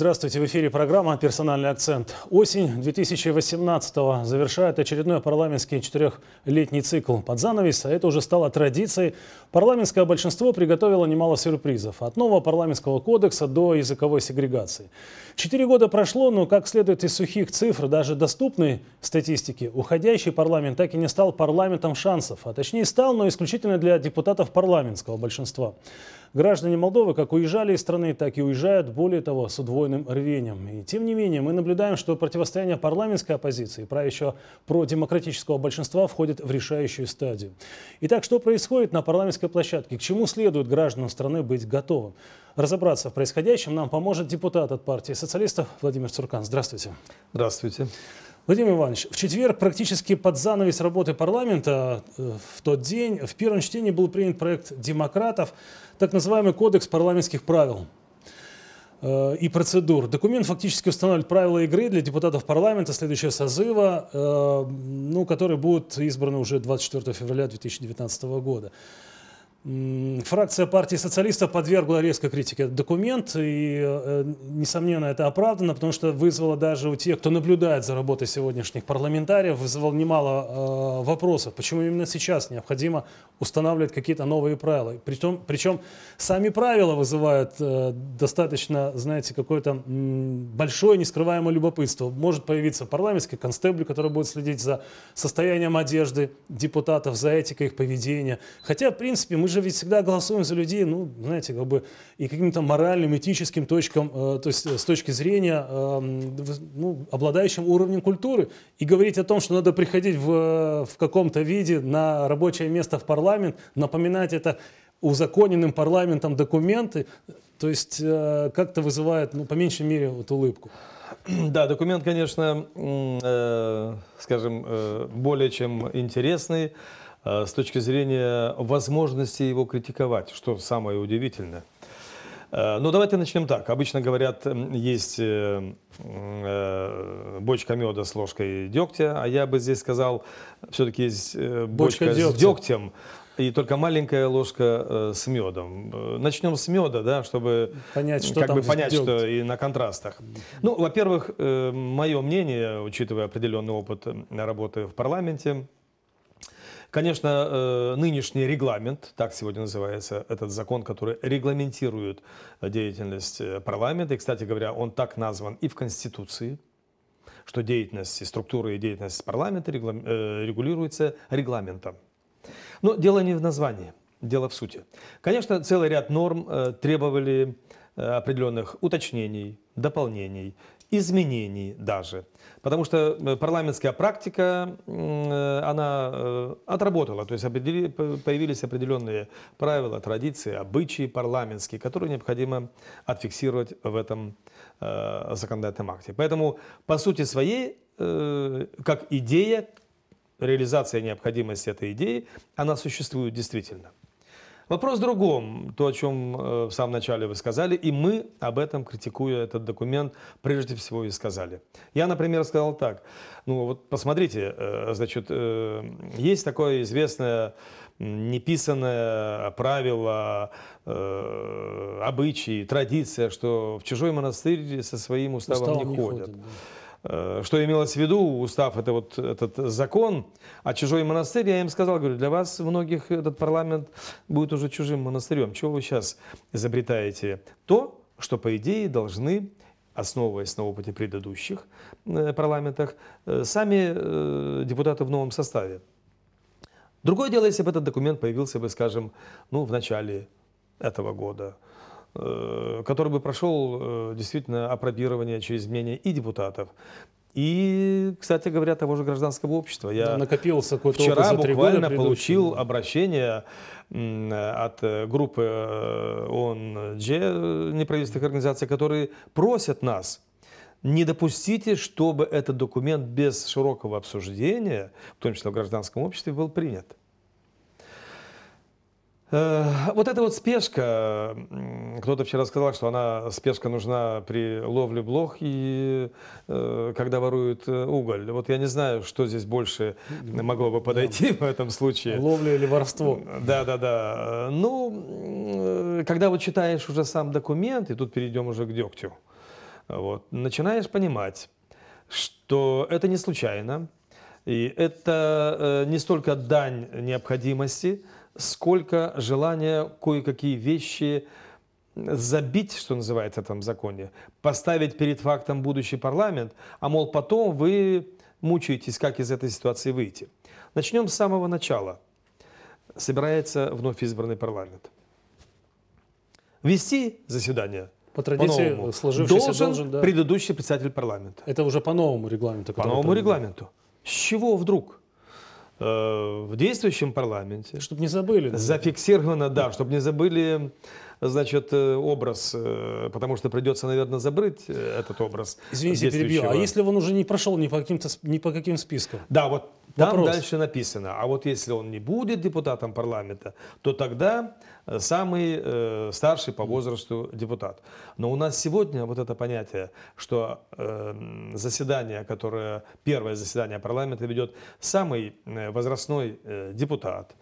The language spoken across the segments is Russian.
Здравствуйте, в эфире программа «Персональный акцент». Осень 2018-го завершает очередной парламентский четырехлетний цикл под занавес, а это уже стало традицией. Парламентское большинство приготовило немало сюрпризов, от нового парламентского кодекса до языковой сегрегации. Четыре года прошло, но, как следует из сухих цифр, даже доступной статистики, уходящий парламент так и не стал парламентом шансов, а точнее стал, но исключительно для депутатов парламентского большинства. Граждане Молдовы как уезжали из страны, так и уезжают, более того, с удвоенным рвением. И тем не менее, мы наблюдаем, что противостояние парламентской оппозиции, правящего продемократического большинства, входит в решающую стадию. Итак, что происходит на парламентской площадке? К чему следует гражданам страны быть готовым? Разобраться в происходящем нам поможет депутат от партии социалистов Владимир Цуркан. Здравствуйте. Здравствуйте. Владимир Иванович, в четверг практически под занавес работы парламента э, в тот день в первом чтении был принят проект демократов так называемый кодекс парламентских правил э, и процедур. Документ фактически устанавливает правила игры для депутатов парламента следующего созыва, э, ну, которые будут избраны уже 24 февраля 2019 года. Фракция партии социалистов подвергла резкой критике этот документ, и, э, несомненно, это оправдано, потому что вызвало даже у тех, кто наблюдает за работой сегодняшних парламентариев, вызвало немало э, вопросов, почему именно сейчас необходимо устанавливать какие-то новые правила. Причем, причем сами правила вызывают э, достаточно, знаете, какое-то большое нескрываемое любопытство. Может появиться парламентский констебль, который будет следить за состоянием одежды депутатов, за этикой их поведения. Хотя, в принципе, мы же ведь всегда голосуем за людей, ну, знаете, как бы и каким-то моральным, этическим точкам, э, то есть э, с точки зрения, э, ну, обладающим уровнем культуры. И говорить о том, что надо приходить в, э, в каком-то виде на рабочее место в парламент, напоминать это узаконенным парламентом документы, то есть э, как-то вызывает, ну, по меньшей мере, вот улыбку. Да, документ, конечно, э, скажем, э, более чем интересный. Э, с точки зрения возможности его критиковать, что самое удивительное. Э, ну, давайте начнем так. Обычно говорят, есть э, бочка меда с ложкой дегтя, а я бы здесь сказал, все-таки есть бочка, бочка дегтя. с дегтем, и только маленькая ложка с медом. Начнем с меда, да, чтобы понять, что, как бы понять, что и на контрастах. Ну, во-первых, мое мнение, учитывая определенный опыт работы в парламенте, Конечно, э, нынешний регламент, так сегодня называется этот закон, который регламентирует деятельность э, парламента, и, кстати говоря, он так назван и в Конституции, что деятельность, структура и деятельность парламента э, регулируется регламентом. Но дело не в названии, дело в сути. Конечно, целый ряд норм требовали определенных уточнений, дополнений изменений даже. Потому что э, парламентская практика, э, она э, отработала, то есть появились определенные правила, традиции, обычаи парламентские, которые необходимо отфиксировать в этом законодательном акте. Поэтому, по сути своей, как идея, реализация необходимости этой идеи, она существует действительно. Вопрос в другом, то, о чем э, в самом начале вы сказали, и мы об этом, критикуя этот документ, прежде всего и сказали. Я, например, сказал так, ну вот посмотрите, э, значит, э, есть такое известное неписанное правило, обычаи, традиция, что в чужой монастырь со своим уставом, уставом не, не ходят. ходят да. Э, что имелось в виду, устав, это вот этот закон о чужой монастырь, я им сказал, говорю, для вас многих этот парламент будет уже чужим монастырем. Чего вы сейчас изобретаете? То, что, по идее, должны основываясь на опыте предыдущих э, парламентах, э, сами депутаты в новом составе. Другое дело, если бы этот документ появился бы, скажем, ну, в начале этого года, Э, который бы прошел э, действительно опробирование через мнение и депутатов, и, кстати говоря, того же гражданского общества. Я ну, накопился какой-то вчера буквально получил обращение от э, группы ООН-Дже, неправительственных организаций, которые просят нас не допустите, чтобы этот документ без широкого обсуждения, в том числе в гражданском обществе, был принят. Э, вот эта вот спешка, кто-то вчера сказал, что она, спешка нужна при ловле блох и э, когда воруют э, уголь. Вот я не знаю, что здесь больше могло бы подойти в этом случае. Ловля или воровство. Да, да, да. Ну, когда вот читаешь уже сам документ, и тут перейдем уже к дегтю, вот, начинаешь понимать, что это не случайно, и это не столько дань необходимости – сколько желания кое-какие вещи забить, что называется в этом законе, поставить перед фактом будущий парламент, а мол потом вы мучаетесь, как из этой ситуации выйти. Начнем с самого начала. Собирается вновь избранный парламент. Вести заседание по традиции по сложившийся должен, должен да. предыдущий председатель парламента. Это уже по новому регламенту. По новому регламенту. С чего вдруг? Э, в действующем парламенте. Чтобы не забыли. Зафиксировано, да, чтобы не забыли значит, э, образ, э, потому что придется, наверное, забрыть этот образ. Извините, перебью. А если он уже не прошел ни по, каким-то, ни по каким спискам? Да, вот там дальше написано. А вот если он не будет депутатом парламента, то тогда самый э, старший по возрасту депутат. Но у нас сегодня вот это понятие, что э, заседание, которое, первое заседание парламента ведет самый э, возрастной э, депутат,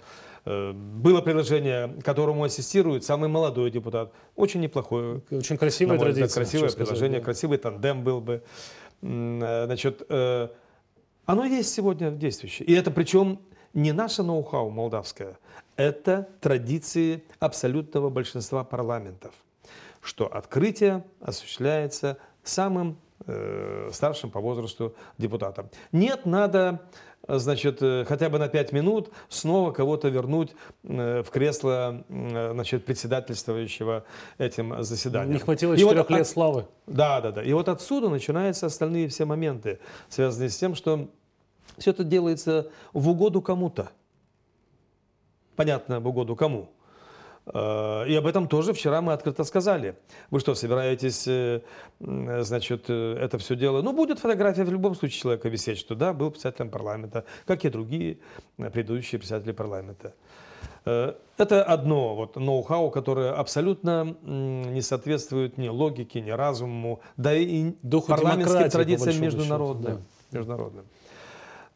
э, было предложение, которому ассистирует самый молодой депутат. Очень неплохое. Очень красивая мой, традиция. Красивое предложение, сказать, да. красивый тандем был бы. Э, значит, оно есть сегодня действующее. И это причем не наше ноу-хау молдавское, это традиции абсолютного большинства парламентов, что открытие осуществляется самым э, старшим по возрасту депутатом. Нет, надо значит, э, хотя бы на 5 минут снова кого-то вернуть э, в кресло значит, председательствующего этим заседанием. Не хватило 4 вот, лет от... славы. Да, да, да. И вот отсюда начинаются остальные все моменты, связанные с тем, что все это делается в угоду кому-то. Понятно, в угоду кому. Э, и об этом тоже вчера мы открыто сказали. Вы что, собираетесь, э, значит, э, это все дело? Ну, будет фотография в любом случае человека висеть, что да, был председателем парламента, как и другие предыдущие председатели парламента. Это одно вот ноу-хау, которое абсолютно не соответствует ни логике, ни разуму, да и духу парламентских традициям международным. Да. международным.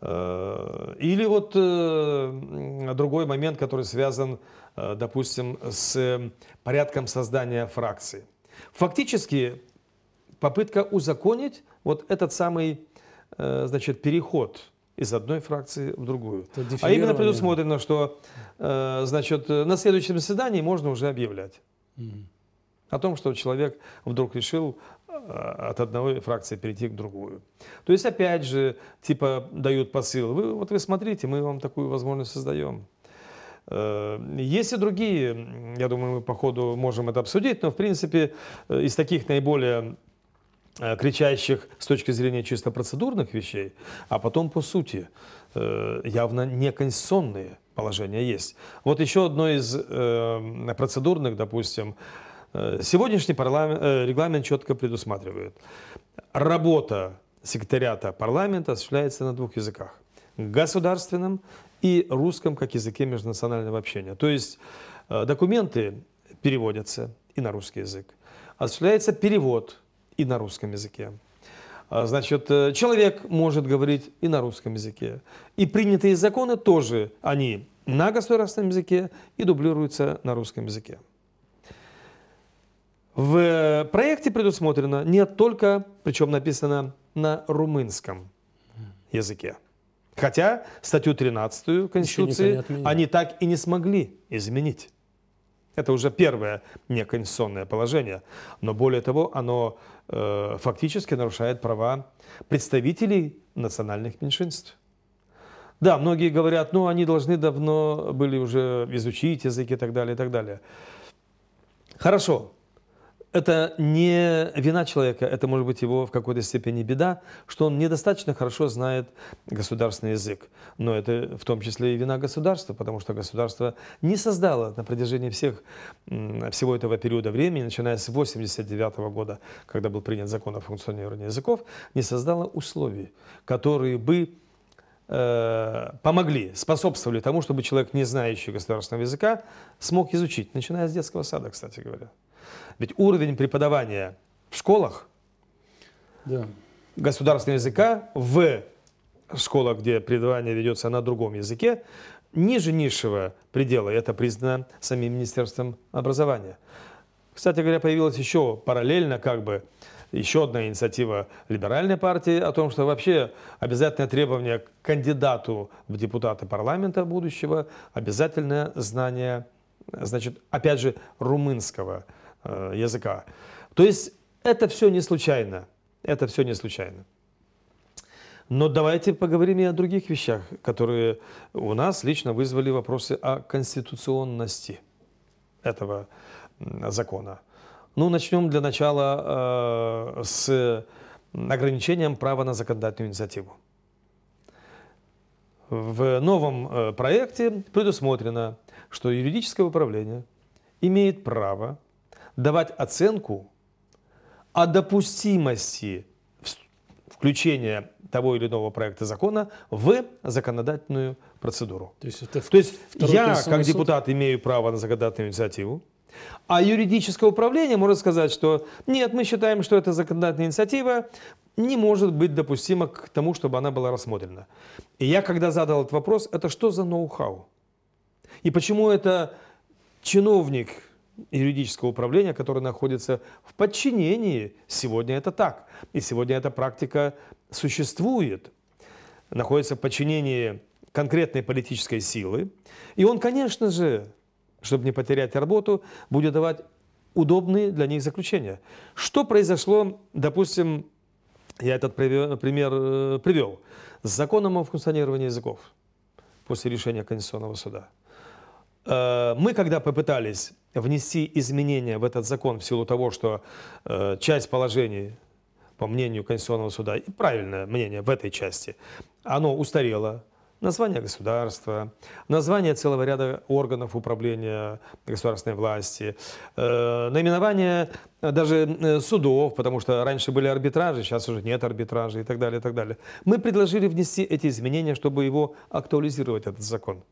Э, или вот э, другой момент, который связан, э, допустим, с порядком создания фракции. Фактически попытка узаконить вот этот самый значит, переход из одной фракции в другую. А именно предусмотрено, что значит, на следующем заседании можно уже объявлять. Mm -hmm. О том, что человек вдруг решил а, от одной фракции перейти к другую. То есть, опять же, типа дают посыл, вы, вот вы смотрите, мы вам такую возможность создаем. Э, есть и другие, я думаю, мы по ходу можем это обсудить, но, в принципе, э, из таких наиболее э, кричащих с точки зрения чисто процедурных вещей, а потом по сути явно неконституционные положения есть. Вот еще одно из процедурных, допустим, Э, сегодняшний э, регламент четко предусматривает. Работа секретариата парламента осуществляется на двух языках. Государственном и русском как языке межнационального общения. То есть э, документы переводятся и на русский язык. Осуществляется перевод и на русском языке. А, значит, человек может говорить и на русском языке. И принятые законы тоже, они на государственном языке и дублируются на русском языке. В э, проекте предусмотрено не только, причем написано на румынском языке. Хотя статью 13 Конституции они так и не смогли изменить. Это уже первое неконституционное положение. Но более того, оно э, фактически нарушает права представителей национальных меньшинств. Да, многие говорят, ну они должны давно были уже изучить язык и так далее, и так далее. Хорошо, это не вина человека, это может быть его в какой-то степени беда, что он недостаточно хорошо знает государственный язык. Но это в том числе и вина государства, потому что государство не создало на протяжении всех, всего этого периода времени, начиная с 1989 года, когда был принят закон о функционировании языков, не создало условий, которые бы э, помогли, способствовали тому, чтобы человек, не знающий государственного языка, смог изучить, начиная с детского сада, кстати говоря. Ведь уровень преподавания в школах да. государственного языка в школах, где преподавание ведется на другом языке, ниже низшего предела. Это признано самим Министерством образования. Кстати говоря, появилась еще параллельно как бы еще одна инициатива либеральной партии о том, что вообще обязательное требование к кандидату в депутаты парламента будущего обязательное знание, значит, опять же, румынского языка Э, языка. То есть это все не случайно. Это все не случайно. Но давайте поговорим и о других вещах, которые у нас лично вызвали вопросы о конституционности этого закона. Ну, начнем для начала э, с ограничением права на законодательную инициативу. В новом э, проекте предусмотрено, что юридическое управление имеет право давать оценку о допустимости включения того или иного проекта закона в законодательную процедуру. То есть, это То есть я, как депутат, суд? имею право на законодательную инициативу, а юридическое управление может сказать, что нет, мы считаем, что эта законодательная инициатива не может быть допустима к тому, чтобы она была рассмотрена. И я, когда задал этот вопрос, это что за ноу-хау? И почему это чиновник юридического управления, которое находится в подчинении. Сегодня это так. И сегодня эта практика существует. Находится в подчинении конкретной политической силы. И он, конечно же, чтобы не потерять работу, будет давать удобные для них заключения. Что произошло, допустим, я этот пример э, привел, с законом о функционировании языков после решения Конституционного суда. Э, мы, когда попытались внести изменения в этот закон в силу того, что э, часть положений, по мнению Конституционного суда, и правильное мнение в этой части, оно устарело, название государства, название целого ряда органов управления государственной власти, э, наименование э, даже э, судов, потому что раньше были арбитражи, сейчас уже нет арбитража и так далее, и так далее. Мы предложили внести эти изменения, чтобы его актуализировать, этот закон.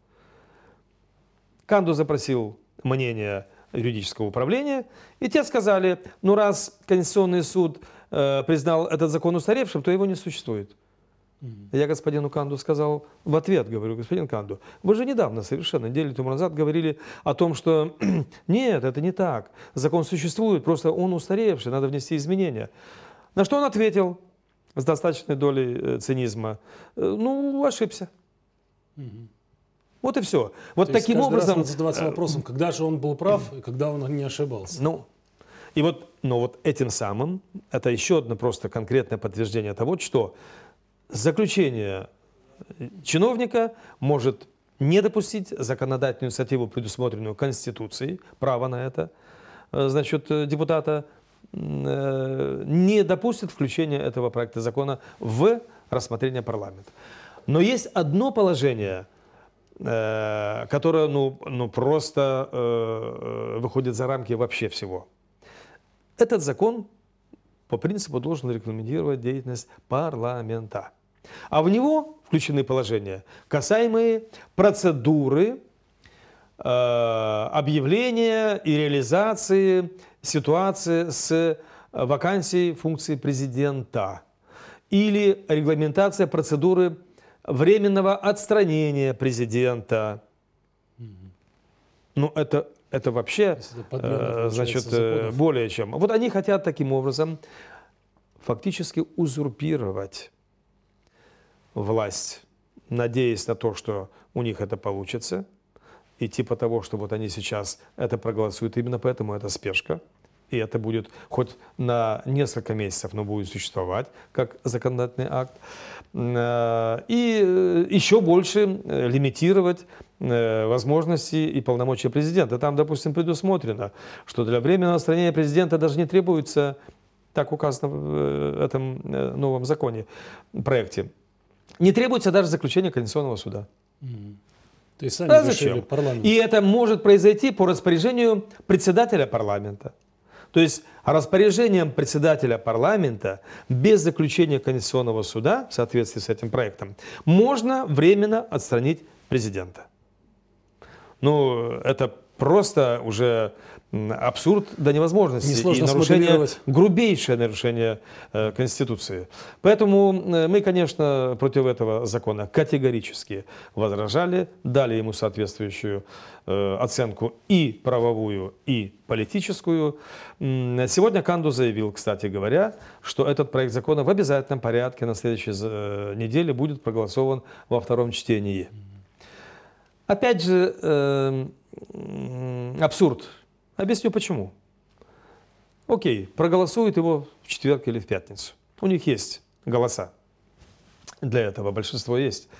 Канду запросил мнение юридического управления, и те сказали, ну раз Конституционный суд э, признал этот закон устаревшим, то его не существует. Я господину Канду сказал в ответ, говорю, господин Канду, вы же недавно, совершенно неделю тому назад говорили о том, что нет, это не так, закон существует, просто он устаревший, надо внести изменения. На что он ответил с достаточной долей э, цинизма, «Э, ну, ошибся. Угу. Вот и все. Вот То таким образом... Раз задаваться э, вопросом, когда же он был прав и когда он не ошибался. Ну, и вот, но вот этим самым, это еще одно просто конкретное подтверждение того, что заключение э, чиновника может не допустить законодательную инициативу, предусмотренную Конституцией, право на это, э, значит, депутата, не допустит включения этого проекта закона в рассмотрение парламента. Но есть одно положение – Э, которая ну, ну просто э, э, выходит за рамки вообще всего. Этот закон по принципу должен рекомендировать деятельность парламента. А в него включены положения, касаемые процедуры э, объявления и реализации ситуации с вакансией функции президента или регламентация процедуры временного отстранения президента. Ну, это, это вообще, это подмена, э, значит, э, законов. более чем. Вот они хотят таким образом фактически узурпировать власть, надеясь на то, что у них это получится, и типа того, что вот они сейчас это проголосуют, именно поэтому это спешка и это будет хоть на несколько месяцев, но будет существовать как законодательный акт, э, и э, еще больше э, лимитировать возможности и полномочия президента. Там, допустим, предусмотрено, что для временного устранения президента даже не требуется, так указано в этом новом законе, проекте, не требуется даже заключение Конституционного суда. То есть сами а зачем? Парламент. И это может произойти по распоряжению председателя парламента. То есть распоряжением председателя парламента без заключения Конституционного суда в соответствии с этим проектом можно временно отстранить президента. Ну, это просто уже абсурд до невозможности Несложно и нарушение, грубейшее нарушение э, Конституции. Поэтому э, мы, конечно, против этого закона категорически возражали, дали ему соответствующую э, оценку и правовую, и политическую. Сегодня Канду заявил, кстати говоря, что этот проект закона в обязательном порядке на следующей неделе будет проголосован во втором чтении. Опять же, эм, абсурд Объясню почему. Окей, проголосуют его в четверг или в пятницу. У них есть голоса. Для этого большинство есть.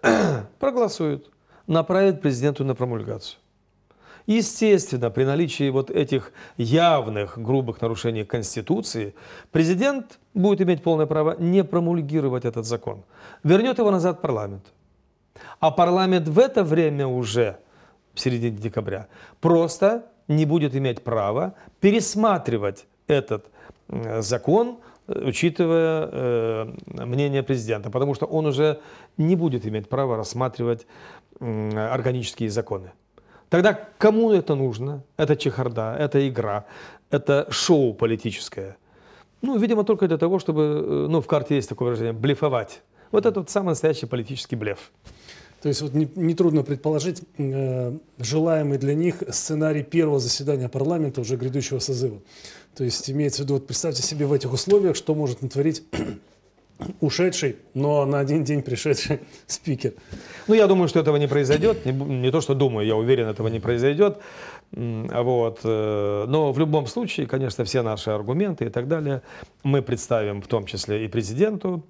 проголосуют, направят президенту на промульгацию. Естественно, при наличии вот этих явных, грубых нарушений Конституции, президент будет иметь полное право не промульгировать этот закон. Вернет его назад парламент. А парламент в это время уже, в середине декабря, просто не будет иметь права пересматривать этот э, закон, учитывая э, мнение президента, потому что он уже не будет иметь права рассматривать органические законы. Тогда кому это нужно? Это чехарда, это игра, это шоу политическое. Ну, видимо, только для того, чтобы, э, ну, в карте есть такое выражение, блефовать. Вот это вот самый настоящий политический блеф. То есть вот нетрудно не предположить э, желаемый для них сценарий первого заседания парламента уже грядущего созыва. То есть имеется в виду, вот представьте себе в этих условиях, что может натворить ушедший, но на один день пришедший спикер. Ну, я думаю, что этого не произойдет. Не, не то, что думаю, я уверен, этого не произойдет. А вот. Э, но в любом случае, конечно, все наши аргументы и так далее мы представим в том числе и президенту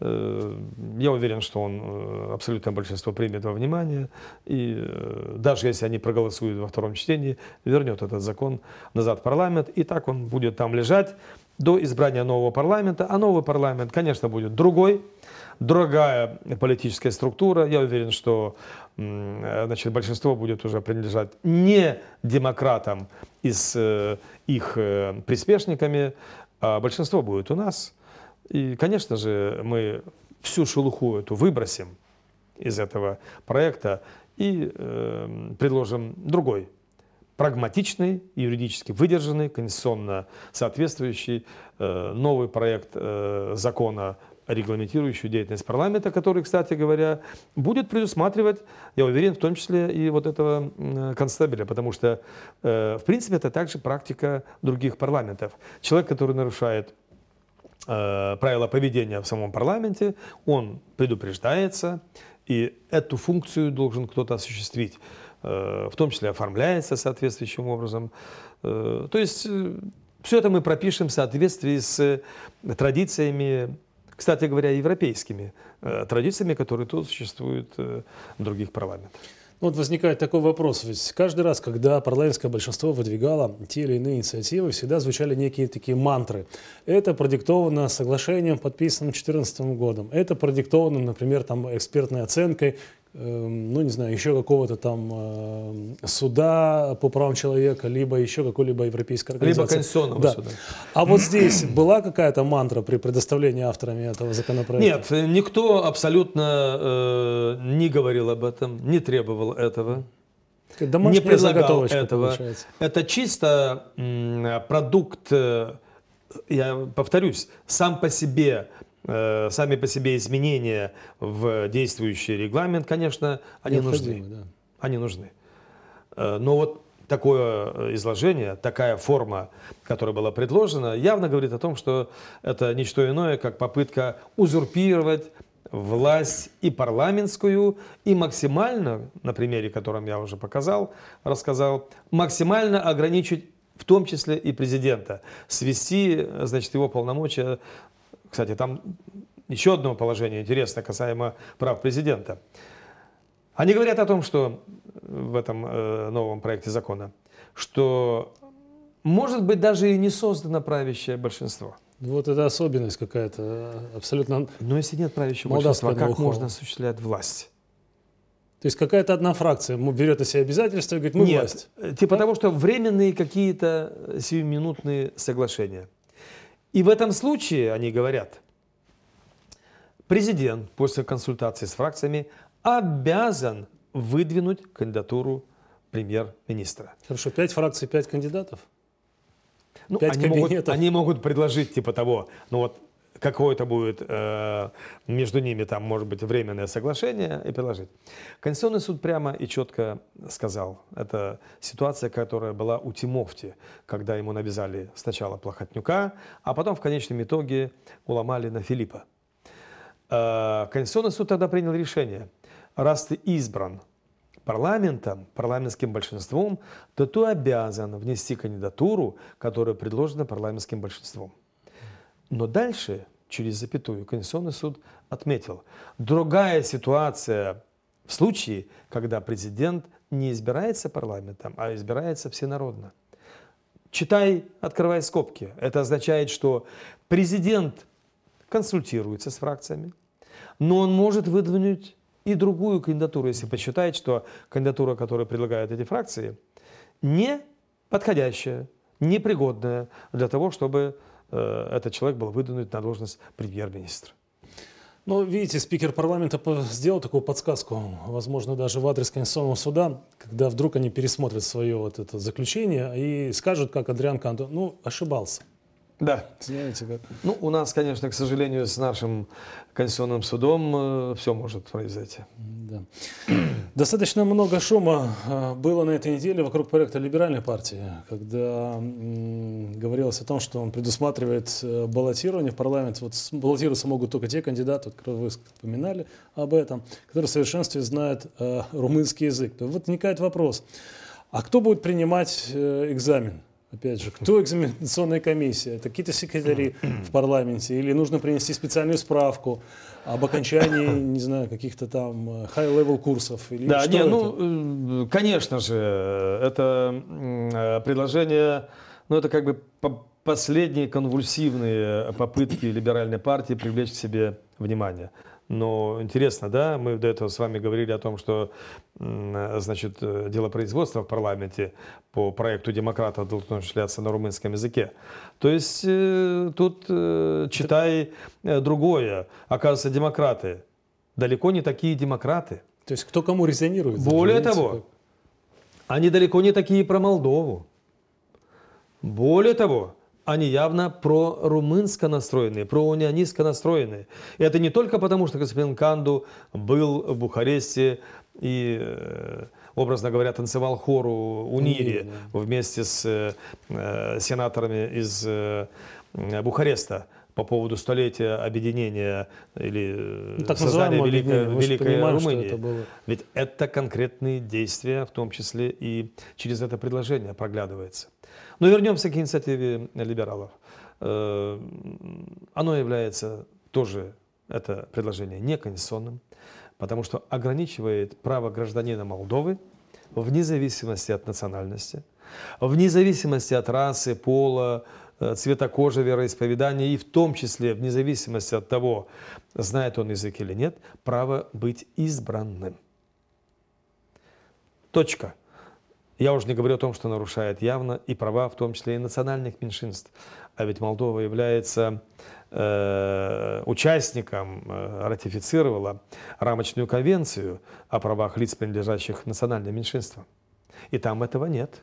Э, я уверен, что он э, абсолютное большинство примет во внимание. И э, даже если они проголосуют во втором чтении, вернет этот закон назад в парламент. И так он будет там лежать до избрания нового парламента. А новый парламент, конечно, будет другой, другая политическая структура. Я уверен, что значит, большинство будет уже принадлежать не демократам и с их приспешниками, а большинство будет у нас – и, конечно же, мы всю шелуху эту выбросим из этого проекта и э, предложим другой, прагматичный, юридически выдержанный, конституционно соответствующий э, новый проект э, закона регламентирующий деятельность парламента, который, кстати говоря, будет предусматривать, я уверен, в том числе и вот этого констабеля, потому что, э, в принципе, это также практика других парламентов. Человек, который нарушает Э, правила поведения в самом парламенте, он предупреждается, и эту функцию должен кто-то осуществить, э, в том числе оформляется соответствующим образом. Э, то есть все это мы пропишем в соответствии с традициями, кстати говоря, европейскими традициями, которые тут существуют в других парламентах. Ну, вот возникает такой вопрос, ведь каждый раз, когда парламентское большинство выдвигало те или иные инициативы, всегда звучали некие такие мантры. Это продиктовано соглашением, подписанным 2014 годом. Это продиктовано, например, там, экспертной оценкой Эм, ну, не знаю, еще какого-то там э, суда по правам человека, либо еще какой-либо европейской организации. Либо конституционного да. суда. А вот здесь была какая-то мантра при предоставлении авторами этого законопроекта? Нет, э, никто абсолютно э, не говорил об этом, не требовал этого. Домашняя не предлагал этого. Получается. Это чисто продукт, э, я повторюсь, сам по себе Э, сами по себе изменения в действующий регламент, конечно, они нужны. Да. Они нужны. Э, но вот такое э, изложение, такая форма, которая была предложена, явно говорит о том, что это ничто иное, как попытка узурпировать власть и парламентскую, и максимально, на примере, которым я уже показал, рассказал, максимально ограничить в том числе и президента, свести значит, его полномочия кстати, там еще одно положение интересно касаемо прав президента. Они говорят о том, что в этом э, новом проекте закона, что может быть даже и не создано правящее большинство. Вот это особенность какая-то абсолютно. Но если нет правящего большинства, как ухо. можно осуществлять власть? То есть какая-то одна фракция берет на себя обязательства и говорит, мы Нет, власть. Э, типа да? того, что временные какие-то сиюминутные соглашения. И в этом случае, они говорят, президент после консультации с фракциями обязан выдвинуть кандидатуру премьер-министра. Хорошо, пять фракций, пять кандидатов? Ну, пять они, кабинетов. могут, они могут предложить типа того, ну вот какое-то будет э, между ними там, может быть, временное соглашение и предложить. Конституционный суд прямо и четко сказал, это ситуация, которая была у Тимофти, когда ему навязали сначала Плохотнюка, а потом в конечном итоге уломали на Филиппа. Э, Конституционный суд тогда принял решение, раз ты избран парламентом, парламентским большинством, то ты обязан внести кандидатуру, которая предложена парламентским большинством. Но дальше, через запятую, Конституционный суд отметил, другая ситуация в случае, когда президент не избирается парламентом, а избирается всенародно. Читай, открывай скобки. Это означает, что президент консультируется с фракциями, но он может выдвинуть и другую кандидатуру, если посчитает, что кандидатура, которую предлагают эти фракции, не подходящая, непригодная для того, чтобы Э, этот человек был выдвинут на должность премьер-министра. Ну, видите, спикер парламента сделал такую подсказку, возможно, даже в адрес Конституционного суда, когда вдруг они пересмотрят свое вот это заключение и скажут, как Адриан Канто, ну, ошибался. Да. Знаете, как? Ну, у нас, конечно, к сожалению, с нашим Конституционным судом э, все может произойти. Да. Достаточно много шума э, было на этой неделе вокруг проекта либеральной партии, когда говорилось о том, что он предусматривает э, баллотирование в парламент. Вот баллотироваться могут только те кандидаты, вот вы вспоминали об этом, которые в совершенстве знают румынский язык. Вот возникает вопрос, а кто будет принимать экзамен? Опять же, кто экзаменационная комиссия? Это какие-то секретари в парламенте? Или нужно принести специальную справку об окончании, не знаю, каких-то там э, high-level курсов? Или да, что не, это? ну, э, конечно же, это э, предложение, ну, это как бы последние конвульсивные попытки либеральной партии привлечь к себе внимание. Но интересно, да, мы до этого с вами говорили о том, что, значит, э, дело производства в парламенте по проекту демократов должно осуществляться на румынском языке. То есть э, тут э, читай другое. Оказывается, демократы далеко не такие демократы. То есть кто кому резонирует? Более того, как... они далеко не такие про Молдову. Более того, они явно прорумынско настроены, проунионистско настроены. И это не только потому, что господин Канду был в Бухаресте и, э, образно говоря, танцевал хору Унири mm вместе с э, э, сенаторами из Бухареста по поводу столетия объединения или ну, так создания Великой, Великой понимаем, Румынии. это было. Ведь это конкретные действия, в том числе и через это предложение проглядывается. Но вернемся к инициативе э, либералов. Э, оно является тоже, это предложение, неконституционным, потому что ограничивает право гражданина Молдовы вне зависимости от национальности, вне зависимости от расы, пола, э, цвета кожи, вероисповедания и в том числе, вне зависимости от того, знает он язык или нет, право быть избранным. Точка. Я уже не говорю о том, что нарушает явно и права, в том числе и национальных меньшинств. А ведь Молдова является э, участником, э, ратифицировала рамочную конвенцию о правах лиц, принадлежащих национальным меньшинствам. И там этого нет.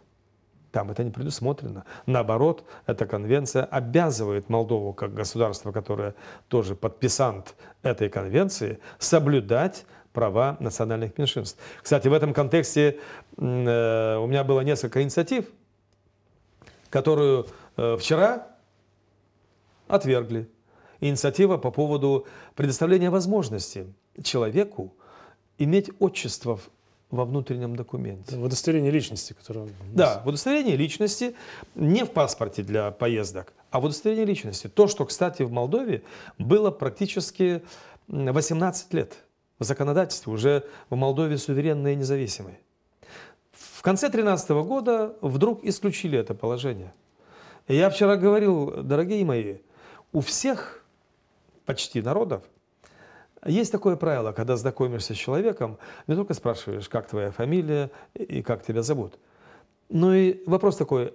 Там это не предусмотрено. Наоборот, эта конвенция обязывает Молдову, как государство, которое тоже подписант этой конвенции, соблюдать права национальных меньшинств. Кстати, в этом контексте э, у меня было несколько инициатив, которую э, вчера отвергли. Инициатива по поводу предоставления возможности человеку иметь отчество во внутреннем документе. в удостоверении личности, которое... Да, в удостоверении личности, не в паспорте для поездок, а в удостоверении личности. То, что, кстати, в Молдове было практически 18 лет – в законодательстве уже в Молдове суверенные и независимое. В конце 2013 года вдруг исключили это положение. я вчера говорил, дорогие мои, у всех почти народов есть такое правило, когда знакомишься с человеком, не только спрашиваешь, как твоя фамилия и как тебя зовут, но и вопрос такой,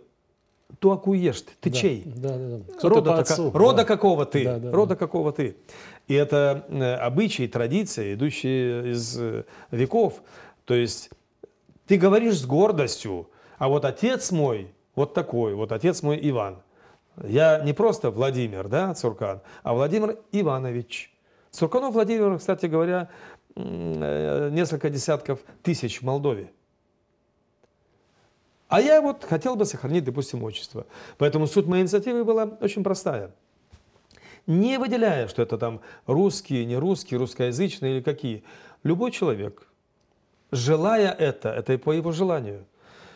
туакуешт, ты да, чей? Да, да, да. рода, ты отцу, да. рода какого ты? Да, да, рода да. какого ты? И это э, обычаи, традиции, идущие из э, веков. То есть ты говоришь с гордостью, а вот отец мой вот такой, вот отец мой Иван. Я не просто Владимир, да, Цуркан, а Владимир Иванович. Цурканов Владимир, кстати говоря, э, несколько десятков тысяч в Молдове. А я вот хотел бы сохранить, допустим, отчество. Поэтому суть моей инициативы была очень простая не выделяя, что это там русские, не русские, русскоязычные или какие. Любой человек, желая это, это и по его желанию,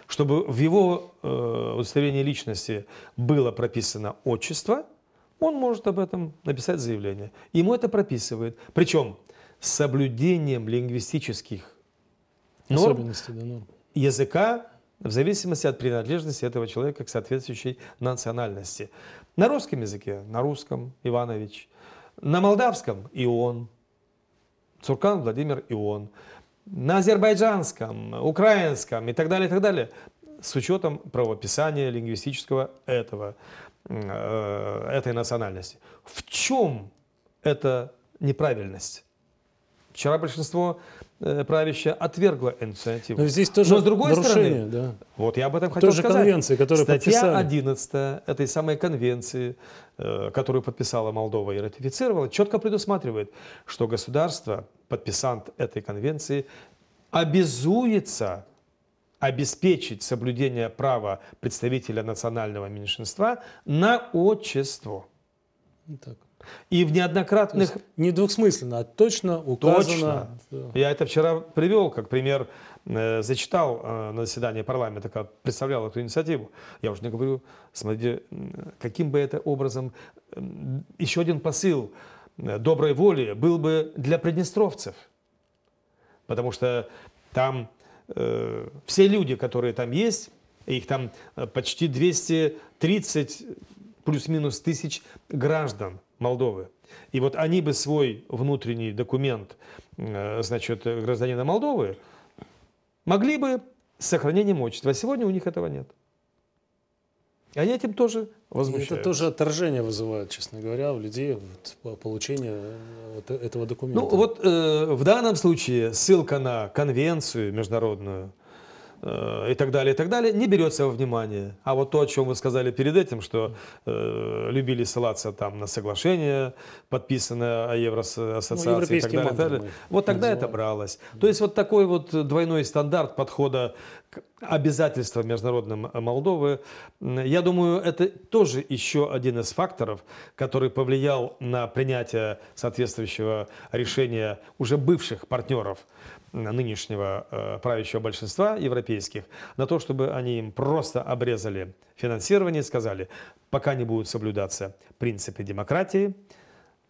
чтобы в его э, удостоверении личности было прописано отчество, он может об этом написать заявление. Ему это прописывает. Причем с соблюдением лингвистических норм, особенностей да, норм. языка, в зависимости от принадлежности этого человека к соответствующей национальности. На русском языке, на русском Иванович, на молдавском Ион, Цуркан Владимир Ион, на азербайджанском, украинском и так далее, и так далее, с учетом правописания лингвистического этого, э, этой национальности. В чем эта неправильность? Вчера большинство Э, правящая отвергла инициативу. Но здесь тоже Но с другой стороны, да. вот я об этом хотел тоже сказать. конвенции, которые Статья подписали. 11 этой самой конвенции, э, которую подписала Молдова и ратифицировала, четко предусматривает, что государство, подписант этой конвенции, обязуется обеспечить соблюдение права представителя национального меньшинства на отчество. Ну так. И в неоднократных... есть не двусмысленно, а точно указано. Точно. Я это вчера привел как пример, э, зачитал э, на заседании парламента, когда представлял эту инициативу. Я уже не говорю, смотрите, каким бы это образом... Э, еще один посыл э, доброй воли был бы для приднестровцев. Потому что там э, все люди, которые там есть, их там э, почти 230 плюс-минус тысяч граждан. Молдовы. И вот они бы свой внутренний документ, э, значит, гражданина Молдовы, могли бы с сохранением отчества. А сегодня у них этого нет. И они этим тоже возмущаются. Это тоже отторжение вызывает, честно говоря, у людей вот, получению э, вот этого документа. Ну вот э, в данном случае ссылка на конвенцию международную – Э, и так далее, и так далее, не берется во внимание. А вот то, о чем вы сказали перед этим, что э, любили ссылаться там на соглашение, подписанное о Евроассоциации ну, и так далее, и далее. вот тогда называют. это бралось. Да. То есть вот такой вот двойной стандарт подхода к обязательствам международным э, Молдовы, я думаю, это тоже еще один из факторов, который повлиял на принятие соответствующего решения уже бывших партнеров нынешнего э, правящего большинства европейских, на то, чтобы они им просто обрезали финансирование и сказали, пока не будут соблюдаться принципы демократии,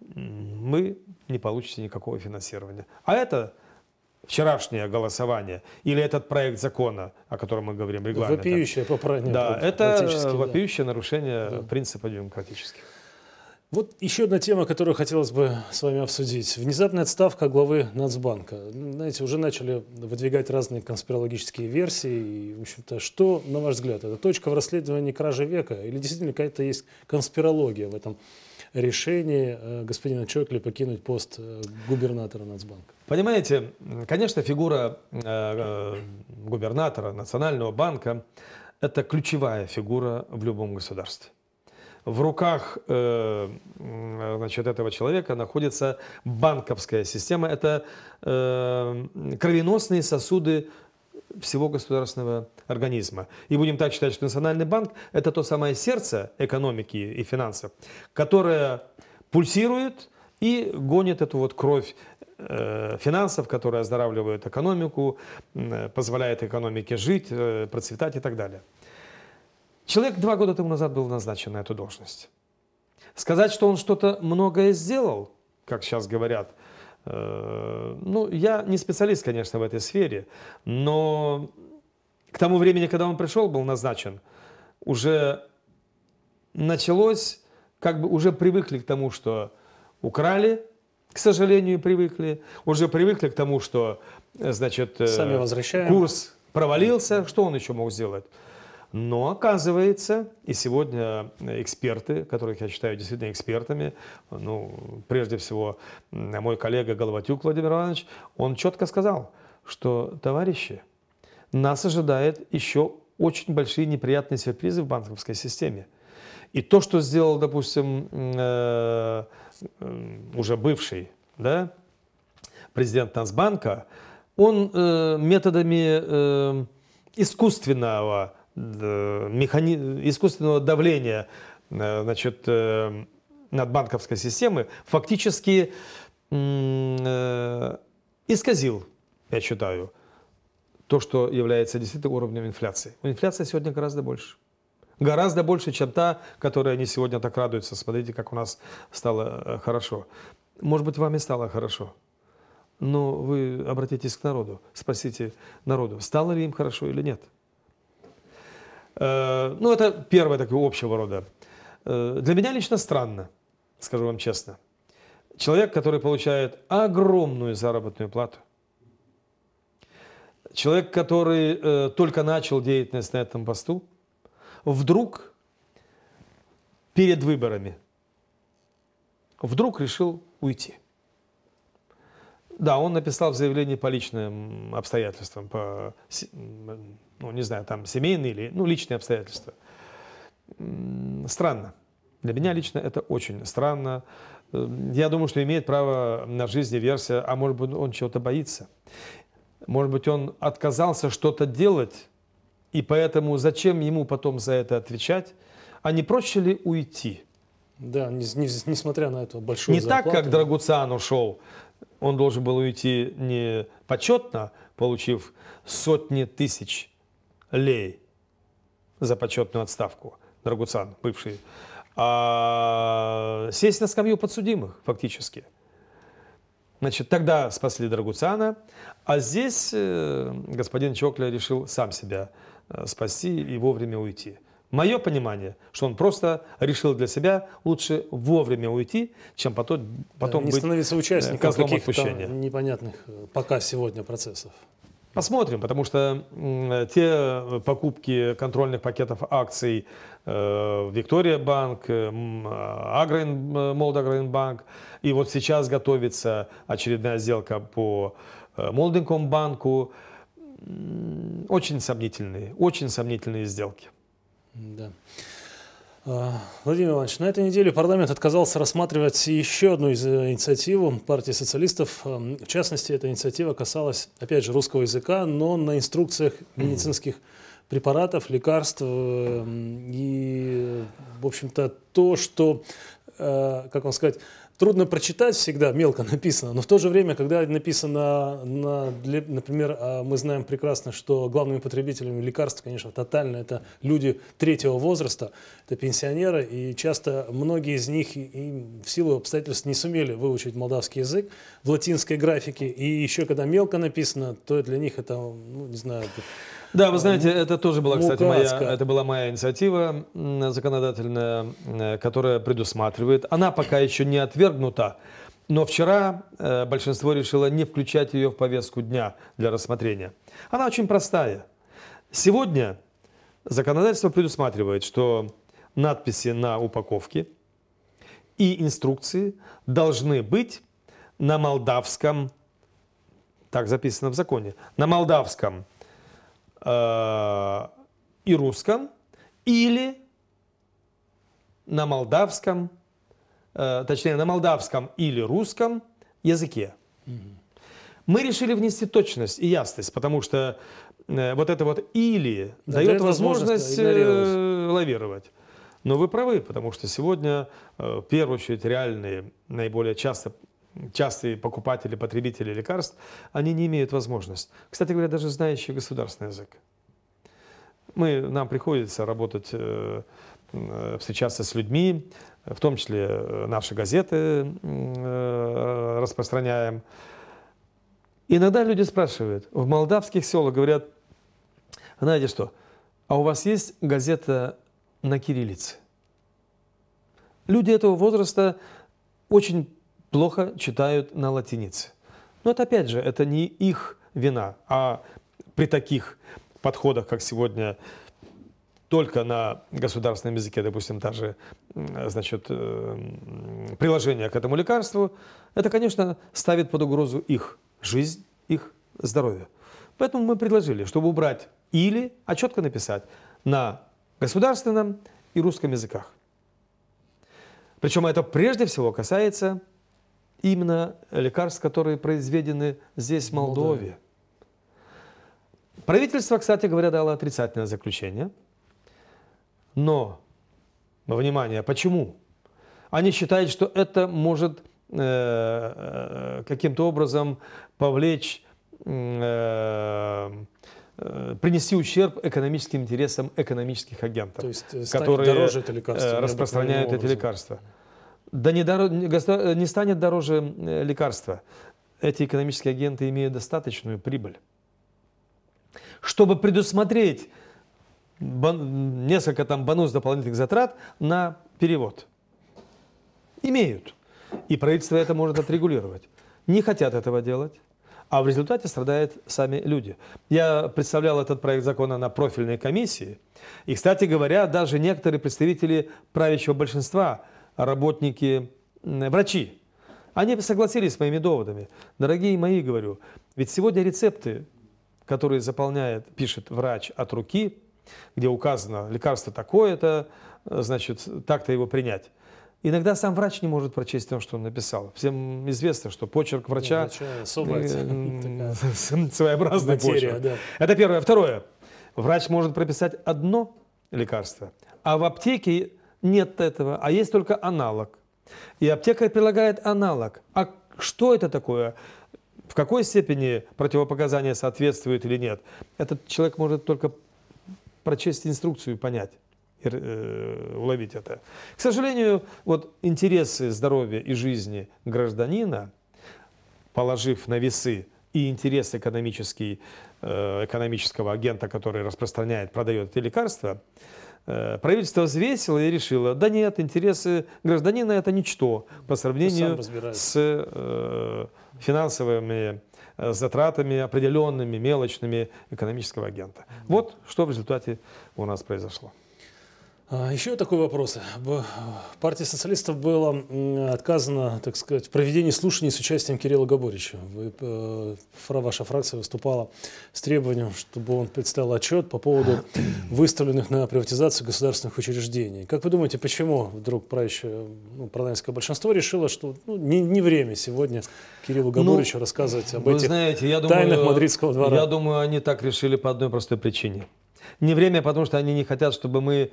мы не получите никакого финансирования. А это вчерашнее голосование или этот проект закона, о котором мы говорим, регламент. Вопиющее поправление, Да, это вопиющее да. нарушение да. принципа демократических. Вот еще одна тема, которую хотелось бы с вами обсудить. Внезапная отставка главы Нацбанка. Ну, знаете, уже начали выдвигать разные конспирологические версии. И, в общем-то, что, на ваш взгляд, это точка в расследовании кражи века? Или действительно какая-то есть конспирология в этом решении э, господина Чокли покинуть пост э, губернатора Нацбанка? Понимаете, конечно, фигура э, губернатора Национального банка – это ключевая фигура в любом государстве в руках э, значит, этого человека находится банковская система. Это э, кровеносные сосуды всего государственного организма. И будем так считать, что Национальный банк – это то самое сердце экономики и финансов, которое пульсирует и гонит эту вот кровь э, финансов, которая оздоравливает экономику, э, позволяет экономике жить, э, процветать и так далее. Человек два года тому назад был назначен на эту должность. Сказать, что он что-то многое сделал, как сейчас говорят, э, ну, я не специалист, конечно, в этой сфере, но к тому времени, когда он пришел, был назначен, уже началось, как бы уже привыкли к тому, что украли, к сожалению, привыкли, уже привыкли к тому, что, э, значит, э, Сами возвращаем. курс провалился, что он еще мог сделать? Но оказывается, и сегодня э, эксперты, которых я считаю действительно экспертами, ну, прежде всего, мой коллега Головатюк Владимир Иванович, он четко сказал, что, товарищи, нас ожидает еще очень большие неприятные сюрпризы в банковской системе. И то, что сделал, допустим, э, уже бывший да, президент Нацбанка, он э, методами искусственного Э, механи... искусственного давления э, значит, э, над банковской системой фактически исказил, я считаю, то, что является действительно уровнем инфляции. Инфляция сегодня гораздо больше. Гораздо больше, чем та, которой они сегодня так радуются. Смотрите, как у нас стало хорошо. Может быть, вам и стало хорошо. Но вы обратитесь к народу, спросите народу, стало ли им хорошо или нет. Э, ну, это первое такое общего рода. Э, для меня лично странно, скажу вам честно. Человек, который получает огромную заработную плату, человек, который э, только начал деятельность на этом посту, вдруг перед выборами, вдруг решил уйти – да, он написал заявление по личным обстоятельствам, по, ну, не знаю, там, семейные или, ну, личные обстоятельства. Странно. Для меня лично это очень странно. Эм, я думаю, что имеет право на жизнь версия, а может быть, он чего-то боится. Может быть, он отказался что-то делать, и поэтому зачем ему потом за это отвечать? А не проще ли уйти? Да, не, не, несмотря на эту большую Не зарплату. так, как Драгуцан ушел. Он должен был уйти не почетно, получив сотни тысяч лей за почетную отставку. Драгуцан, бывший. А сесть на скамью подсудимых, фактически. Значит, тогда спасли Драгуцана, а здесь э, господин Чокля решил сам себя э, спасти и вовремя уйти. Мое понимание, что он просто решил для себя лучше вовремя уйти, чем потом, потом да, не быть становиться э, участником каких-то непонятных э, пока сегодня процессов. Посмотрим, потому что э, те покупки контрольных пакетов акций Виктория Банк, Банк, и вот сейчас готовится очередная сделка по Молдинком банку. Очень сомнительные, очень сомнительные сделки. Да. А, Владимир Иванович, на этой неделе парламент отказался рассматривать еще одну из э, инициативу партии социалистов. Э, в частности, эта инициатива касалась, опять же, русского языка, но на инструкциях медицинских препаратов, лекарств э, и, в общем-то, то, что, как вам сказать, трудно прочитать всегда, мелко написано, но в то же время, когда написано, на, например, а, мы знаем прекрасно, что главными потребителями лекарств, конечно, тотально это люди третьего возраста, это пенсионеры, и часто многие из них и, и в силу обстоятельств не сумели выучить молдавский язык в латинской графике, и еще когда мелко написано, то для них это, ну, не знаю, это да, вы знаете, это тоже была, кстати, моя, это была моя инициатива законодательная, которая предусматривает. Она пока еще не отвергнута, но вчера э, большинство решило не включать ее в повестку дня для рассмотрения. Она очень простая. Сегодня законодательство предусматривает, что надписи на упаковке и инструкции должны быть на молдавском, так записано в законе, на молдавском Э, и русском, или на молдавском, э, точнее, на молдавском или русском языке. Мы решили внести точность и ясность, потому что э, вот это вот «или» да, дает возможность, э, лавировать. Но вы правы, потому что сегодня, э, в первую очередь, реальные, наиболее часто частые покупатели, потребители лекарств, они не имеют возможности. Кстати говоря, даже знающие государственный язык. Мы, нам приходится работать, э, э, встречаться с людьми, в том числе э, наши газеты распространяем. Иногда люди спрашивают, в молдавских селах говорят, знаете что, а у вас есть газета на кириллице? Люди этого возраста очень плохо читают на латинице. Но это опять же, это не их вина, а при таких подходах, как сегодня только на государственном языке, допустим, даже значит, э, приложение к этому лекарству, это, конечно, ставит под угрозу их жизнь, их здоровье. Поэтому мы предложили, чтобы убрать «или», а четко написать на государственном и русском языках. Причем это прежде всего касается именно лекарств, которые произведены здесь, в ну Молдове. Правительство, кстати говоря, дало отрицательное заключение. Но, внимание, почему? Они считают, что это может э, э, каким-то образом повлечь, э, принести ущерб экономическим интересам экономических агентов, есть, которые дороже это распространяют эти лекарства. Да не, дор... Э, не станет дороже лекарства. Эти экономические агенты имеют достаточную прибыль. Чтобы предусмотреть бон... несколько там бонус дополнительных затрат на перевод. Имеют. И правительство это может отрегулировать. Не хотят этого делать. А в результате страдают сами люди. Я представлял этот проект закона на профильной комиссии. И, кстати говоря, даже некоторые представители правящего большинства – работники, врачи. Они согласились с моими доводами. Дорогие мои, говорю, ведь сегодня рецепты, которые заполняет, пишет врач от руки, где указано лекарство такое-то, значит, так-то его принять. Иногда сам врач не может прочесть то, что он написал. Всем известно, что почерк врача ну, своеобразный почерк. Это первое. Второе. Врач может прописать одно лекарство, а в аптеке нет этого, а есть только аналог. И аптека предлагает аналог. А что это такое? В какой степени противопоказания соответствуют или нет? Этот человек может только прочесть инструкцию и понять и, э, уловить это. К сожалению, вот интересы здоровья и жизни гражданина, положив на весы и интерес экономический, э, экономического агента, который распространяет, продает эти лекарства, Э, правительство взвесило и решило, да нет, интересы гражданина это ничто по сравнению с э, финансовыми э, затратами определенными, мелочными экономического агента. Вот что в результате у нас произошло. А, Еще такой вопрос. Партии социалистов было отказано, так сказать, в проведении слушаний с участием Кирилла Габорича. Вы, э, ваша фракция выступала с требованием, чтобы он представил отчет по поводу выставленных на приватизацию государственных учреждений. Как вы думаете, почему вдруг правящее ну, парламентское большинство решило, что ну, не, не время сегодня Кириллу Габоричу ну, рассказывать об этих знаете, я думаю, тайнах мадридского двора? Я думаю, они так решили по одной простой причине. Не время, потому что они не хотят, чтобы мы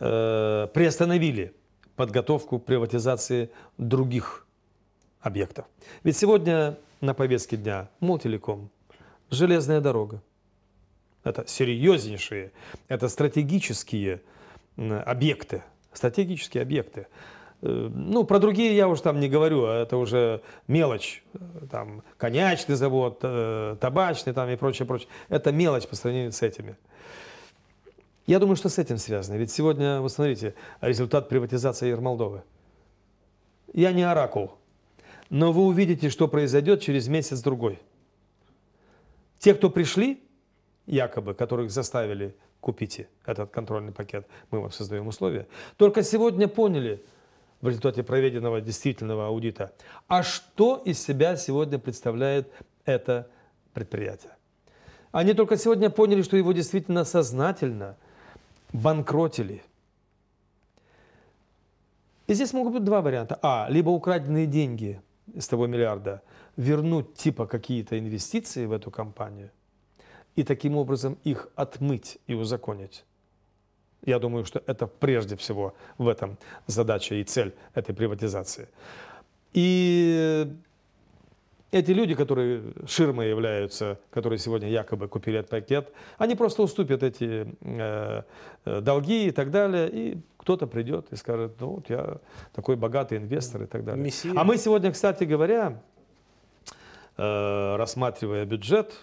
э, приостановили подготовку приватизации других объектов. Ведь сегодня на повестке дня Молтелеком, железная дорога. Это серьезнейшие, это стратегические объекты, стратегические объекты. Э, ну, про другие я уже там не говорю, а это уже мелочь. Э, там коньячный завод, э, табачный там и прочее, прочее. Это мелочь по сравнению с этими. Я думаю, что с этим связано. Ведь сегодня, вы смотрите, результат приватизации Ермолдовы. Я не оракул, но вы увидите, что произойдет через месяц-другой. Те, кто пришли, якобы, которых заставили купить этот контрольный пакет, мы вам создаем условия, только сегодня поняли в результате проведенного действительного аудита, а что из себя сегодня представляет это предприятие. Они только сегодня поняли, что его действительно сознательно банкротили. И здесь могут быть два варианта. А, либо украденные деньги с того миллиарда вернуть типа какие-то инвестиции в эту компанию и таким образом их отмыть и узаконить. Я думаю, что это прежде всего в этом задача и цель этой приватизации. И эти люди, которые ширмой являются, которые сегодня якобы купили этот пакет, они просто уступят эти э, э, долги и так далее. И кто-то придет и скажет, ну вот я такой богатый инвестор и так далее. Мессия. А мы сегодня, кстати говоря, э, рассматривая бюджет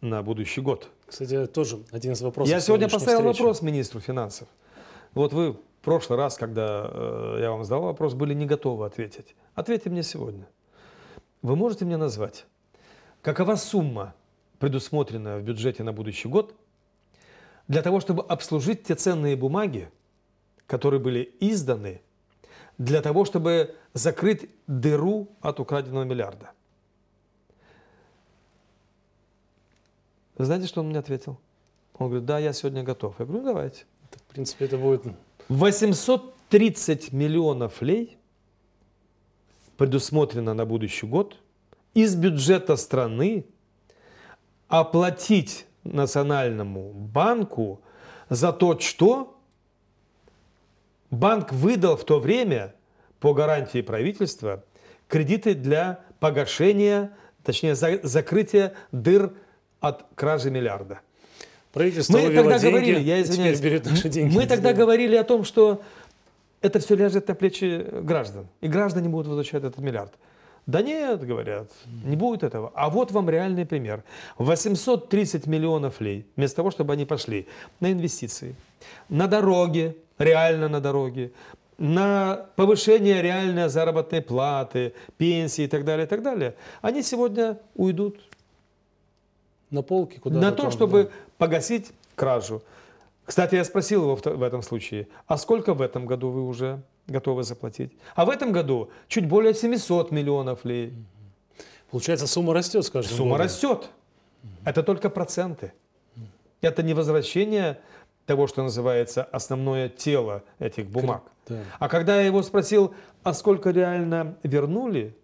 на будущий год. Кстати, тоже один из вопросов. Я сегодня поставил встречи. вопрос министру финансов. Вот вы в прошлый раз, когда э, я вам задал вопрос, были не готовы ответить. Ответьте мне сегодня. Вы можете мне назвать, какова сумма, предусмотренная в бюджете на будущий год, для того, чтобы обслужить те ценные бумаги, которые были изданы, для того, чтобы закрыть дыру от украденного миллиарда? Вы знаете, что он мне ответил? Он говорит, да, я сегодня готов. Я говорю, «Ну, давайте. Это, в принципе, это будет... 830 миллионов лей – предусмотрено на будущий год из бюджета страны оплатить Национальному банку за то, что банк выдал в то время по гарантии правительства кредиты для погашения, точнее за, закрытия дыр от кражи миллиарда. Правительство мы тогда деньги, говорили, я извиняюсь, берет наши деньги. Мы тогда говорили о том, что это все ляжет на плечи граждан, и граждане будут возвращать этот миллиард. Да нет, говорят, не будет этого. А вот вам реальный пример. 830 миллионов лей, вместо того, чтобы они пошли на инвестиции, на дороги, реально на дороги, на повышение реальной заработной платы, пенсии и так далее, и так далее, они сегодня уйдут на полки куда-то. На то, там, чтобы да. погасить кражу. Кстати, я спросил его в этом случае, а сколько в этом году вы уже готовы заплатить? А в этом году чуть более 700 миллионов ли. Получается, сумма растет скажем. Сумма годом. растет. Это только проценты. Это не возвращение того, что называется основное тело этих бумаг. Да. А когда я его спросил, а сколько реально вернули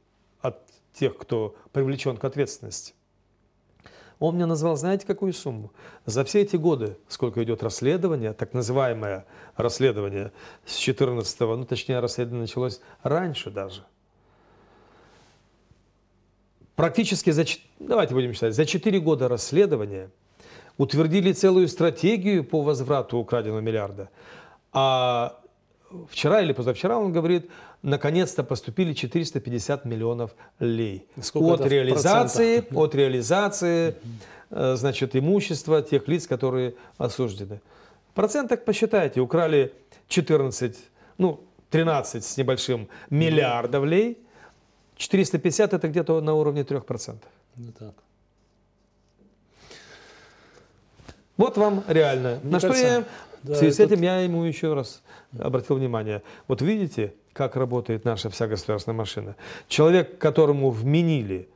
от тех, кто привлечен к ответственности, он мне назвал, знаете, какую сумму? За все эти годы, сколько идет расследование, так называемое расследование с 14 ну точнее расследование началось раньше даже. Практически за, давайте будем считать, за 4 года расследования утвердили целую стратегию по возврату украденного миллиарда. А вчера или позавчера, он говорит, наконец-то поступили 450 миллионов лей Сколько от реализации, процентах? от реализации, э, значит, имущества тех лиц, которые осуждены. В процентах посчитайте, украли 14, ну, 13 с небольшим миллиардов лей, 450 это где-то на уровне 3%. Ну так. Вот вам реально. Мне На кажется, что я да, в связи с этим я ему еще раз обратил внимание. Вот видите, как работает наша вся государственная машина. Человек, которому вменили,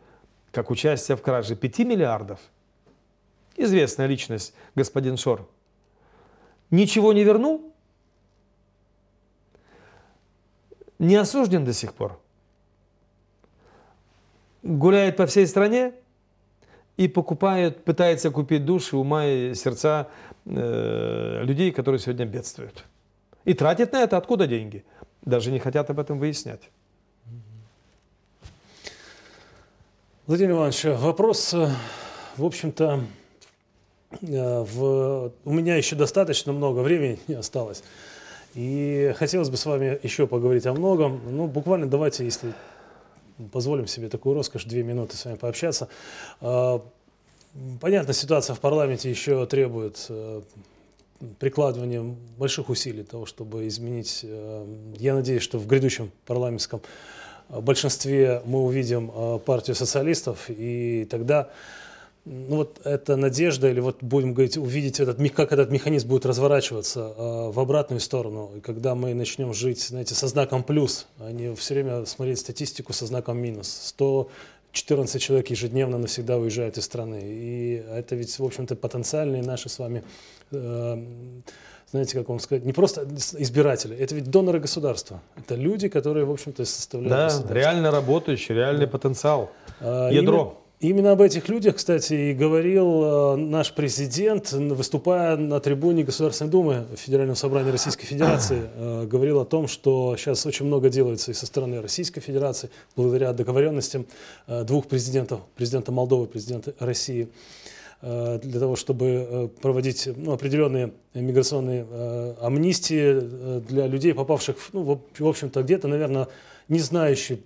как участие в краже, 5 миллиардов, известная личность, господин Шор, ничего не вернул, не осужден до сих пор, гуляет по всей стране и покупает, пытается купить души, ума и сердца э, людей, которые сегодня бедствуют. И тратит на это откуда деньги? Даже не хотят об этом выяснять. Владимир Иванович, вопрос, э, в общем-то, э, в... у меня еще достаточно много времени не осталось. И хотелось бы с вами еще поговорить о многом. Ну, буквально давайте, если позволим себе такую роскошь, две минуты с вами пообщаться. Э, понятно, ситуация в парламенте еще требует прикладыванием больших усилий того, чтобы изменить. Э, я надеюсь, что в грядущем парламентском э, большинстве мы увидим э, партию социалистов, и тогда ну вот эта надежда, или вот будем говорить, увидеть, этот, как этот механизм будет разворачиваться в обратную сторону, и когда мы начнем жить, знаете, со знаком плюс, а не все время смотреть статистику со знаком минус. 100 14 человек ежедневно навсегда уезжают из страны. И это ведь, в общем-то, потенциальные наши с вами, э, знаете, как вам сказать, не просто избиратели, это ведь доноры государства. Это люди, которые, в общем-то, составляют Да, реально работающие, реальный да. потенциал, а, ядро. Именно, Именно об этих людях, кстати, и говорил э, наш президент, выступая на трибуне Государственной Думы Федерального собрания Российской Федерации. Э, говорил о том, что сейчас очень много делается и со стороны Российской Федерации, благодаря договоренностям э, двух президентов, президента Молдовы и президента России для того, чтобы проводить ну, определенные миграционные амнистии для людей, попавших, ну, в общем-то, где-то, наверное, не знающий,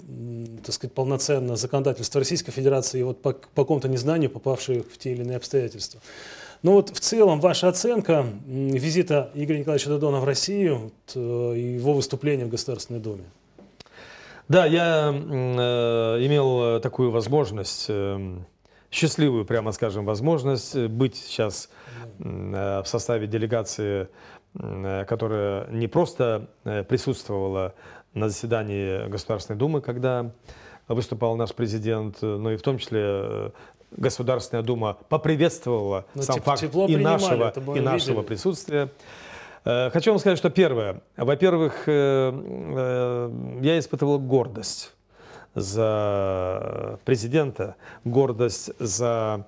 так сказать, полноценно законодательство Российской Федерации и вот по, по какому-то незнанию попавший в те или иные обстоятельства. Но ну вот в целом ваша оценка визита Игоря Николаевича Додона в Россию вот, э, и его выступления в Государственной Думе? Да, я э, имел такую возможность, э, счастливую, прямо скажем, возможность быть сейчас э, в составе делегации, э, которая не просто э, присутствовала на заседании Государственной Думы, когда выступал наш президент, э, ну и в том числе э, Государственная Дума поприветствовала Но ну, сам факт и нашего, и нашего присутствия. Э, хочу вам сказать, что первое. Во-первых, я испытывал гордость за президента, гордость за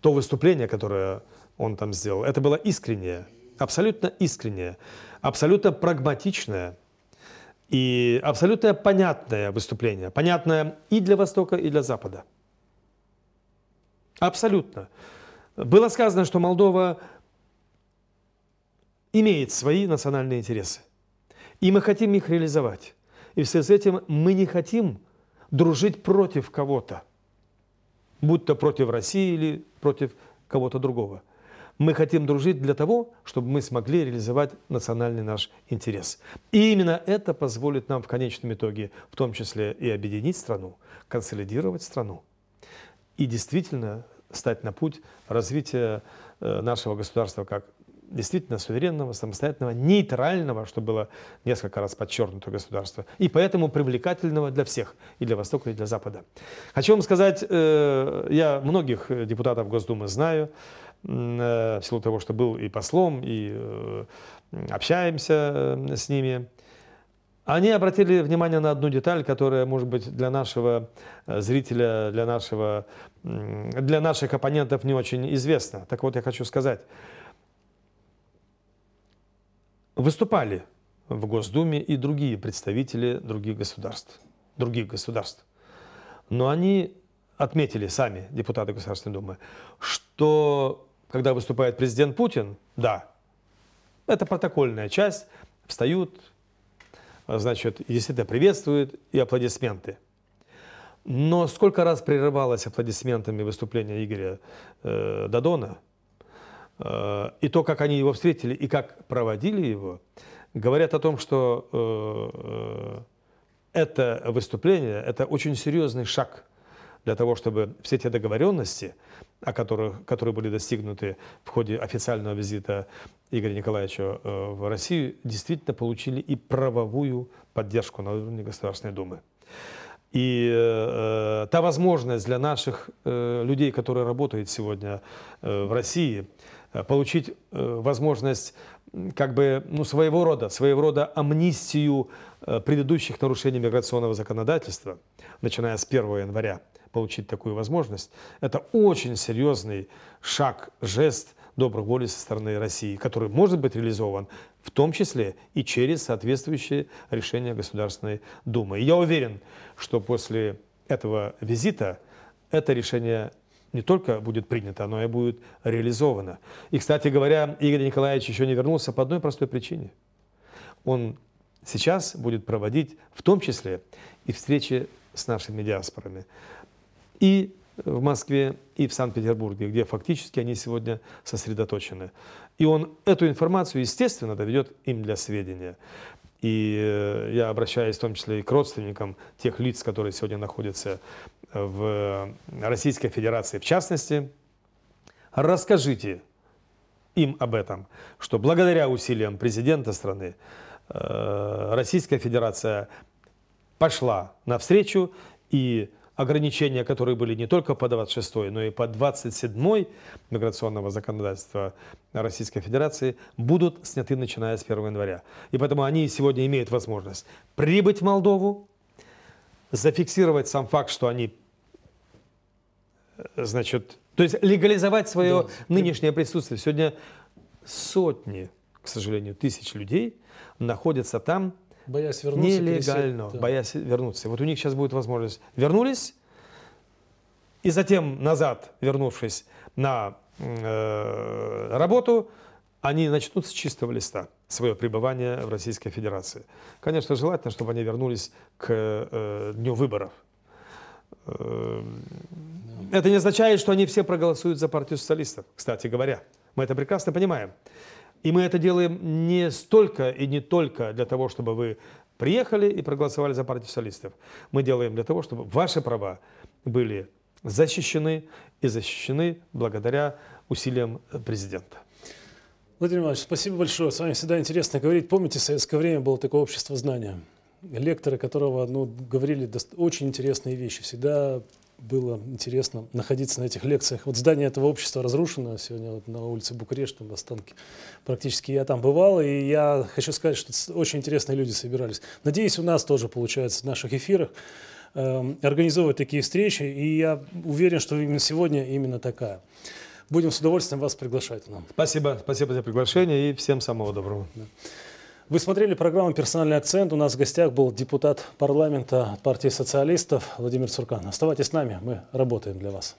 то выступление, которое он там сделал. Это было искреннее, абсолютно искреннее абсолютно прагматичное и абсолютно понятное выступление. Понятное и для Востока, и для Запада. Абсолютно. Было сказано, что Молдова имеет свои национальные интересы. И мы хотим их реализовать. И в связи с этим мы не хотим дружить против кого-то, будь то против России или против кого-то другого. Мы хотим дружить для того, чтобы мы смогли реализовать национальный наш интерес. И именно это позволит нам в конечном итоге, в том числе и объединить страну, консолидировать страну и действительно стать на путь развития э, нашего государства как действительно суверенного, самостоятельного, нейтрального, что было несколько раз подчеркнуто государство, и поэтому привлекательного для всех, и для Востока, и для Запада. Хочу вам сказать, э, я многих э, депутатов Госдумы знаю, Э, в силу того, что был и послом, и э, общаемся с ними. Они обратили внимание на одну деталь, которая, может быть, для нашего э, зрителя, для, нашего, для наших оппонентов не очень известна. Так вот, я хочу сказать. Выступали в Госдуме и другие представители других государств. Других государств. Но они отметили сами, депутаты Государственной Думы, что когда выступает президент Путин, да, это протокольная часть, встают, значит, действительно приветствуют и аплодисменты. Но сколько раз прерывалось аплодисментами выступление Игоря э, Дадона, э, и то, как они его встретили и как проводили его, говорят о том, что э, э, это выступление – это очень серьезный шаг – для того, чтобы все те договоренности, о которых, которые были достигнуты в ходе официального визита Игоря Николаевича э, в Россию, действительно получили и правовую поддержку на уровне Государственной Думы. И э, э, та возможность для наших э, людей, которые работают сегодня э, в России, э, получить возможность как бы ну, своего рода, своего рода амнистию Э, предыдущих нарушений миграционного законодательства, начиная с 1 января, получить такую возможность, это очень серьезный шаг, жест доброй воли со стороны России, который может быть реализован в том числе и через соответствующее решение Государственной Думы. И я уверен, что после этого визита это решение не только будет принято, оно и будет реализовано. И, кстати говоря, Игорь Николаевич еще не вернулся по одной простой причине. Он сейчас будет проводить в том числе и встречи с нашими диаспорами. И в Москве, и в Санкт-Петербурге, где фактически они сегодня сосредоточены. И он эту информацию, естественно, доведет им для сведения. И э, я обращаюсь в том числе и к родственникам тех лиц, которые сегодня находятся э, в Российской Федерации в частности. Расскажите им об этом, что благодаря усилиям президента страны Э, Российская Федерация пошла навстречу, и ограничения, которые были не только по 26, но и по 27 миграционного законодательства Российской Федерации, будут сняты начиная с 1 января. И поэтому они сегодня имеют возможность прибыть в Молдову, зафиксировать сам факт, что они, э, значит, то есть легализовать свое да. нынешнее присутствие. Сегодня сотни, к сожалению, тысяч людей – находятся там боясь вернуться, нелегально, да. боясь вернуться. Вот у них сейчас будет возможность. Вернулись, и затем назад, вернувшись на э, работу, они начнут с чистого листа свое пребывание в Российской Федерации. Конечно, желательно, чтобы они вернулись к э, дню выборов. Эм, это не означает, что они все проголосуют за партию социалистов, кстати говоря. Мы это прекрасно понимаем. И мы это делаем не столько и не только для того, чтобы вы приехали и проголосовали за партию социалистов. Мы делаем для того, чтобы ваши права были защищены и защищены благодаря усилиям президента. Владимир Иванович, спасибо большое. С вами всегда интересно говорить. Помните, в советское время было такое общество знания, лекторы которого ну, говорили очень интересные вещи, всегда было интересно находиться на этих лекциях. Вот здание этого общества разрушено сегодня вот на улице Букурешт, там останки. Практически я там бывал, и я хочу сказать, что очень интересные люди собирались. Надеюсь, у нас тоже получается в наших эфирах э, организовывать такие встречи, и я уверен, что именно сегодня именно такая. Будем с удовольствием вас приглашать нам. Спасибо, спасибо за приглашение и всем самого доброго. Да. Вы смотрели программу «Персональный акцент». У нас в гостях был депутат парламента партии социалистов Владимир Цуркан. Оставайтесь с нами, мы работаем для вас.